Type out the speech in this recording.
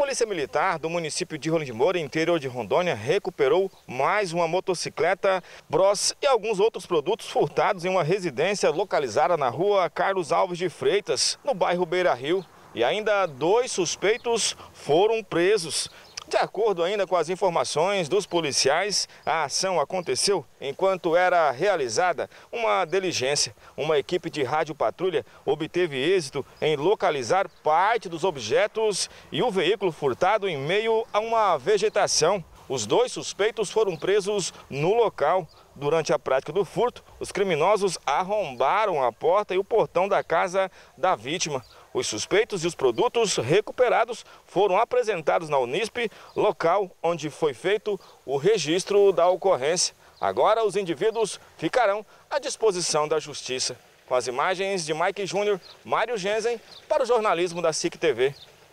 Polícia Militar do município de Rolim de Moura, interior de Rondônia, recuperou mais uma motocicleta, bros e alguns outros produtos furtados em uma residência localizada na rua Carlos Alves de Freitas, no bairro Beira Rio. E ainda dois suspeitos foram presos. De acordo ainda com as informações dos policiais, a ação aconteceu enquanto era realizada uma diligência. Uma equipe de rádio patrulha obteve êxito em localizar parte dos objetos e o veículo furtado em meio a uma vegetação. Os dois suspeitos foram presos no local. Durante a prática do furto, os criminosos arrombaram a porta e o portão da casa da vítima. Os suspeitos e os produtos recuperados foram apresentados na Unisp, local onde foi feito o registro da ocorrência. Agora os indivíduos ficarão à disposição da justiça. Com as imagens de Mike Júnior, Mário Gensen para o jornalismo da SIC TV.